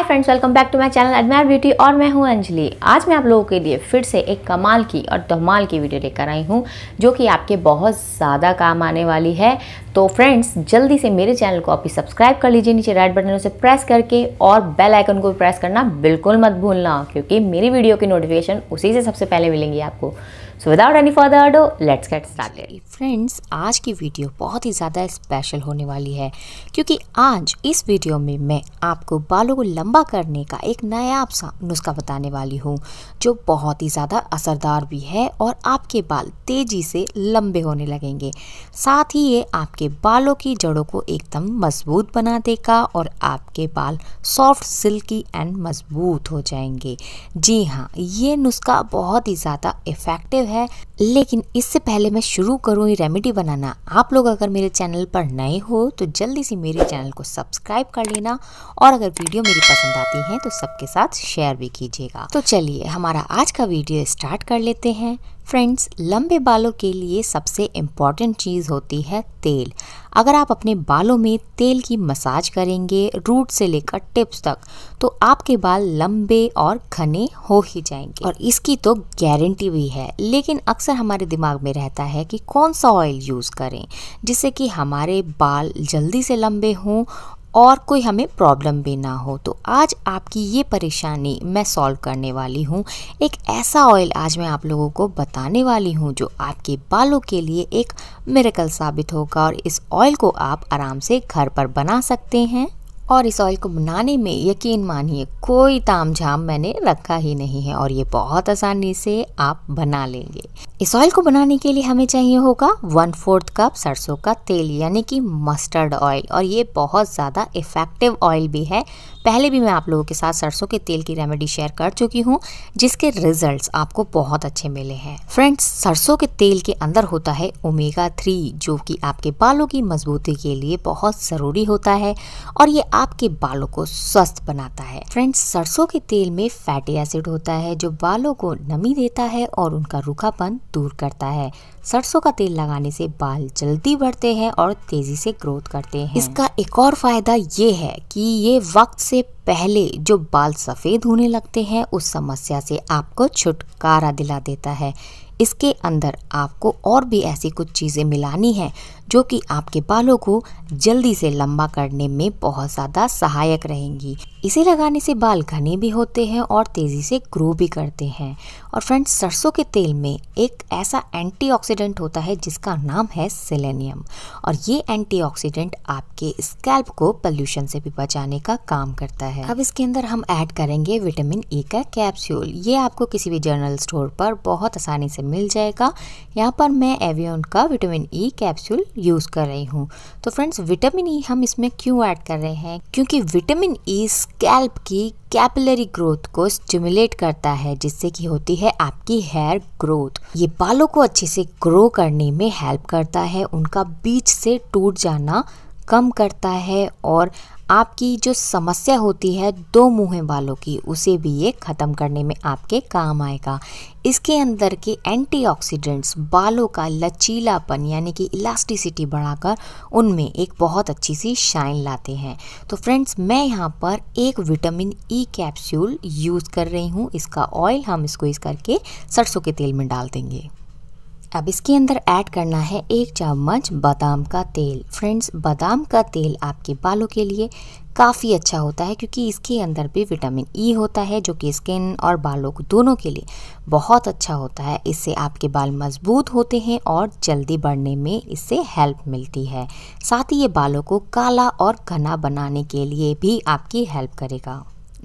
hi friends welcome back to my channel admire beauty और मैं हूं अंजलि आज मैं आप लोगों के लिए फिर से एक कमाल की और धमाल की वीडियो लेकर आई हूं जो कि आपके बहुत ज़्यादा काम आने वाली है तो फ्रेंड्स जल्दी से मेरे चैनल को आप ही सब्सक्राइब कर लीजिए नीचे रेड बटन उसे प्रेस करके और बेल आइकन को प्रेस करना बिल्कुल मत भूलना क्योंकि मेरी वीडियो की नोटिफिकेशन उसी से सबसे पहले मिलेंगी आपको so without any further ado let's get started friends आज की वीडियो बहुत ही ज़्यादा स्पेशल होने वाली है क्योंकि आज इस वीडियो में मैं आपको बालों को लंबा करने का एक नया नुस्खा बताने वाली हूँ जो बहुत ही ज़्यादा असरदार भी है और आपके बाल तेज़ी से लंबे होने लगेंगे साथ ही ये आपके बालों की जड़ों को एकदम मजबूत बना देगा और आपके बाल सॉफ्ट सिल्की एंड मजबूत हो जाएंगे जी हाँ ये नुस्खा बहुत ही ज़्यादा इफ़ेक्टिव है लेकिन इससे पहले मैं शुरू करूँ ये रेमेडी बनाना आप लोग अगर मेरे चैनल पर नए हो तो जल्दी से मेरे चैनल को सब्सक्राइब कर लेना और अगर वीडियो मेरी पसंद आती है तो सबके साथ शेयर भी कीजिएगा तो चलिए हमारा आज का वीडियो स्टार्ट कर लेते हैं फ्रेंड्स लंबे बालों के लिए सबसे इम्पॉर्टेंट चीज़ होती है तेल अगर आप अपने बालों में तेल की मसाज करेंगे रूट से लेकर टिप्स तक तो आपके बाल लंबे और घने हो ही जाएंगे और इसकी तो गारंटी भी है लेकिन अक्सर हमारे दिमाग में रहता है कि कौन सा ऑयल यूज़ करें जिससे कि हमारे बाल जल्दी से लंबे हों और कोई हमें प्रॉब्लम भी ना हो तो आज आपकी ये परेशानी मैं सॉल्व करने वाली हूँ एक ऐसा ऑयल आज मैं आप लोगों को बताने वाली हूँ जो आपके बालों के लिए एक मेरेकल साबित होगा और इस ऑयल को आप आराम से घर पर बना सकते हैं और इस ऑयल को बनाने में यकीन मानिए कोई ताम झाम मैंने रखा ही नहीं है और ये बहुत आसानी से आप बना लेंगे इस ऑयल को बनाने के लिए हमें चाहिए होगा वन फोर्थ कप सरसों का तेल यानी कि मस्टर्ड ऑयल और ये बहुत ज़्यादा इफ़ेक्टिव ऑयल भी है पहले भी मैं आप लोगों के साथ सरसों के तेल की रेमेडी शेयर कर चुकी हूँ जिसके रिजल्ट आपको बहुत अच्छे मिले हैं फ्रेंड्स सरसों के तेल के अंदर होता है ओमेगा थ्री जो कि आपके बालों की मजबूती के लिए बहुत ज़रूरी होता है और ये आपके बालों को स्वस्थ बनाता है फ्रेंड्स सरसों के तेल में फैटी एसिड होता है जो बालों को नमी देता है और उनका रूखापन दूर करता है सरसों का तेल लगाने से बाल जल्दी बढ़ते हैं और तेजी से ग्रोथ करते हैं इसका एक और फायदा ये है कि ये वक्त से पहले जो बाल सफेद होने लगते हैं उस समस्या से आपको छुटकारा दिला देता है इसके अंदर आपको और भी ऐसी कुछ चीज़ें मिलानी हैं जो कि आपके बालों को जल्दी से लंबा करने में बहुत ज़्यादा सहायक रहेंगी इसे लगाने से बाल घने भी होते हैं और तेज़ी से ग्रो भी करते हैं और फ्रेंड्स सरसों के तेल में एक ऐसा एंटीऑक्सीडेंट होता है जिसका नाम है सेलेनियम और ये एंटीऑक्सीडेंट आपके स्कैल्प को पॉल्यूशन से भी बचाने का काम करता है अब इसके अंदर हम ऐड करेंगे विटामिन ए का कैप्स्यूल ये आपको किसी भी जनरल स्टोर पर बहुत आसानी से मिल जाएगा यहाँ पर मैं एवियन का vitamin E e capsule use कर रही हूँ तो फ्रेंड्स विटामिन ई e हम इसमें क्यों ऐड कर रहे हैं क्योंकि विटामिन ई e स्कैल्प की कैपिलरी ग्रोथ को स्टिमुलेट करता है जिससे कि होती है आपकी हेयर ग्रोथ ये बालों को अच्छे से ग्रो करने में हेल्प करता है उनका बीच से टूट जाना कम करता है और आपकी जो समस्या होती है दो मुँह बालों की उसे भी ये ख़त्म करने में आपके काम आएगा इसके अंदर के एंटीऑक्सीडेंट्स बालों का लचीलापन यानी कि इलास्टिसिटी बढ़ाकर उनमें एक बहुत अच्छी सी शाइन लाते हैं तो फ्रेंड्स मैं यहाँ पर एक विटामिन ई कैप्सूल यूज़ कर रही हूँ इसका ऑयल हम इसको इस करके सरसों के तेल में डाल देंगे अब इसके अंदर ऐड करना है एक चम्मच बादाम का तेल फ्रेंड्स बादाम का तेल आपके बालों के लिए काफ़ी अच्छा होता है क्योंकि इसके अंदर भी विटामिन ई e होता है जो कि स्किन और बालों को दोनों के लिए बहुत अच्छा होता है इससे आपके बाल मजबूत होते हैं और जल्दी बढ़ने में इससे हेल्प मिलती है साथ ही ये बालों को काला और घना बनाने के लिए भी आपकी हेल्प करेगा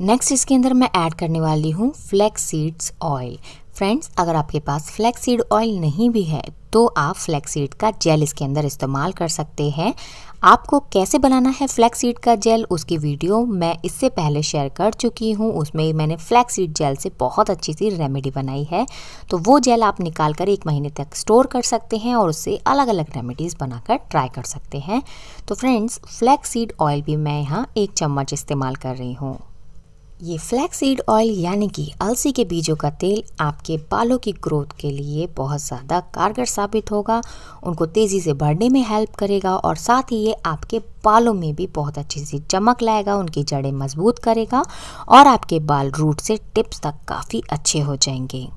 नेक्स्ट इसके अंदर मैं ऐड करने वाली हूँ फ्लैक्स सीड्स ऑयल फ्रेंड्स अगर आपके पास फ्लैक्सीड ऑयल नहीं भी है तो आप फ्लैक्सीड का जेल इसके अंदर इस्तेमाल कर सकते हैं आपको कैसे बनाना है फ्लैक्सीड का जेल उसकी वीडियो मैं इससे पहले शेयर कर चुकी हूँ उसमें मैंने फ्लैक्सीड जेल से बहुत अच्छी सी रेमेडी बनाई है तो वो जेल आप निकाल कर एक महीने तक स्टोर कर सकते हैं और उससे अलग अलग रेमेडीज़ बनाकर ट्राई कर सकते हैं तो फ्रेंड्स फ्लैक्सीड ऑयल भी मैं यहाँ एक चम्मच इस्तेमाल कर रही हूँ ये फ्लैक्स सीड ऑयल यानी कि अलसी के बीजों का तेल आपके बालों की ग्रोथ के लिए बहुत ज़्यादा कारगर साबित होगा उनको तेज़ी से बढ़ने में हेल्प करेगा और साथ ही ये आपके बालों में भी बहुत अच्छी सी चमक लाएगा उनकी जड़ें मजबूत करेगा और आपके बाल रूट से टिप्स तक काफ़ी अच्छे हो जाएंगे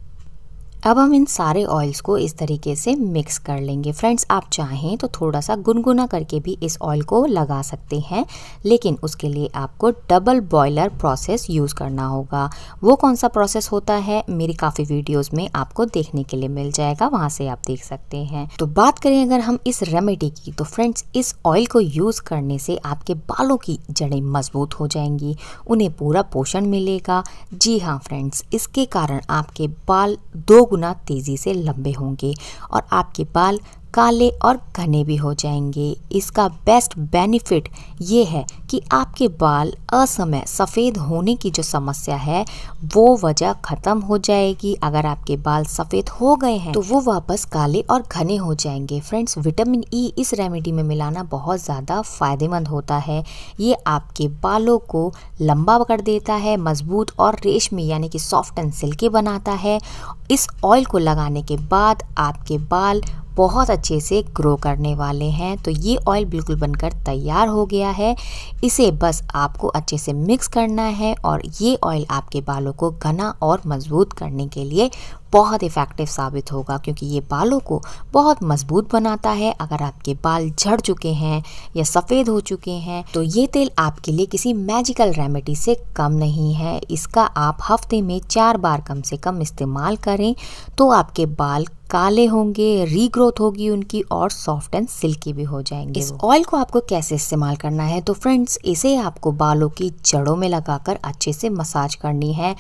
अब हम इन सारे ऑयल्स को इस तरीके से मिक्स कर लेंगे फ्रेंड्स आप चाहें तो थोड़ा सा गुनगुना करके भी इस ऑयल को लगा सकते हैं लेकिन उसके लिए आपको डबल बॉयलर प्रोसेस यूज़ करना होगा वो कौन सा प्रोसेस होता है मेरी काफ़ी वीडियोस में आपको देखने के लिए मिल जाएगा वहाँ से आप देख सकते हैं तो बात करें अगर हम इस रेमेडी की तो फ्रेंड्स इस ऑयल को यूज़ करने से आपके बालों की जड़ें मजबूत हो जाएंगी उन्हें पूरा पोषण मिलेगा जी हाँ फ्रेंड्स इसके कारण आपके बाल दो गुना तेज़ी से लंबे होंगे और आपके बाल काले और घने भी हो जाएंगे इसका बेस्ट बेनिफिट ये है कि आपके बाल असमय सफ़ेद होने की जो समस्या है वो वजह ख़त्म हो जाएगी अगर आपके बाल सफ़ेद हो गए हैं तो वो वापस काले और घने हो जाएंगे फ्रेंड्स विटामिन ई e इस रेमेडी में मिलाना बहुत ज़्यादा फ़ायदेमंद होता है ये आपके बालों को लंबा कर देता है मजबूत और रेशमी यानी कि सॉफ्ट एंड सिल्की बनाता है इस ऑयल को लगाने के बाद आपके बाल बहुत अच्छे से ग्रो करने वाले हैं तो ये ऑयल बिल्कुल बनकर तैयार हो गया है इसे बस आपको अच्छे से मिक्स करना है और ये ऑयल आपके बालों को घना और मजबूत करने के लिए बहुत इफ़ेक्टिव साबित होगा क्योंकि ये बालों को बहुत मजबूत बनाता है अगर आपके बाल झड़ चुके हैं या सफ़ेद हो चुके हैं तो ये तेल आपके लिए किसी मैजिकल रेमेडी से कम नहीं है इसका आप हफ्ते में चार बार कम से कम इस्तेमाल करें तो आपके बाल काले होंगे रीग्रोथ होगी उनकी और सॉफ्ट एंड सिल्की भी हो जाएंगे इस ऑयल को आपको कैसे इस्तेमाल करना है तो फ्रेंड्स इसे आपको बालों की जड़ों में लगाकर अच्छे से मसाज करनी है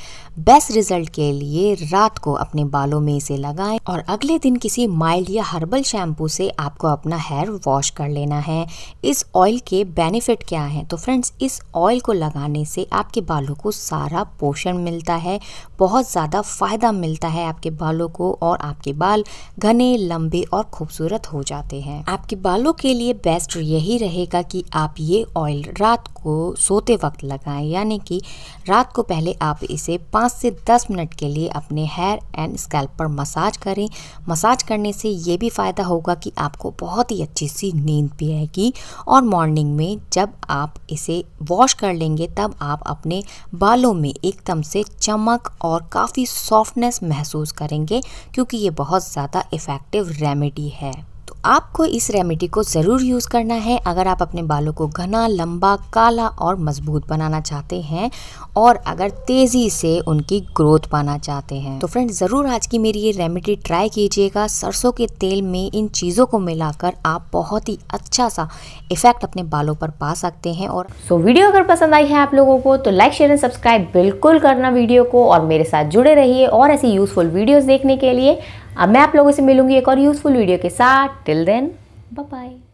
बेस्ट रिजल्ट के लिए रात को अपने बालों में इसे लगाएं और अगले दिन किसी माइल्ड या हर्बल शैम्पू से आपको अपना हेयर वॉश कर लेना है इस ऑयल के बेनिफिट क्या है तो फ्रेंड्स इस ऑयल को लगाने से आपके बालों को सारा पोषण मिलता है बहुत ज़्यादा फ़ायदा मिलता है आपके बालों को और आपके बाल बाल घने लंबे और खूबसूरत हो जाते हैं आपके बालों के लिए बेस्ट यही रहेगा कि आप ये ऑयल रात को सोते वक्त लगाएं यानी कि रात को पहले आप इसे पाँच से दस मिनट के लिए अपने हेयर एंड स्कैल्प पर मसाज करें मसाज करने से ये भी फ़ायदा होगा कि आपको बहुत ही अच्छी सी नींद भी आएगी और मॉर्निंग में जब आप इसे वॉश कर लेंगे तब आप अपने बालों में एकदम से चमक और काफ़ी सॉफ्टनेस महसूस करेंगे क्योंकि ये बहुत ज़्यादा इफ़ेक्टिव रेमेडी है तो आपको इस रेमेडी को ज़रूर यूज़ करना है अगर आप अपने बालों को घना लंबा काला और मजबूत बनाना चाहते हैं और अगर तेज़ी से उनकी ग्रोथ पाना चाहते हैं तो फ्रेंड ज़रूर आज की मेरी ये रेमेडी ट्राई कीजिएगा सरसों के तेल में इन चीज़ों को मिलाकर आप बहुत ही अच्छा सा इफ़ेक्ट अपने बालों पर पा सकते हैं और सो so, वीडियो अगर पसंद आई है आप लोगों को तो लाइक शेयर एंड सब्सक्राइब बिल्कुल करना वीडियो को और मेरे साथ जुड़े रहिए और ऐसी यूज़फुल वीडियोज़ देखने के लिए अब मैं आप लोगों से मिलूंगी एक और यूज़फुल वीडियो के साथ टिल देन बाय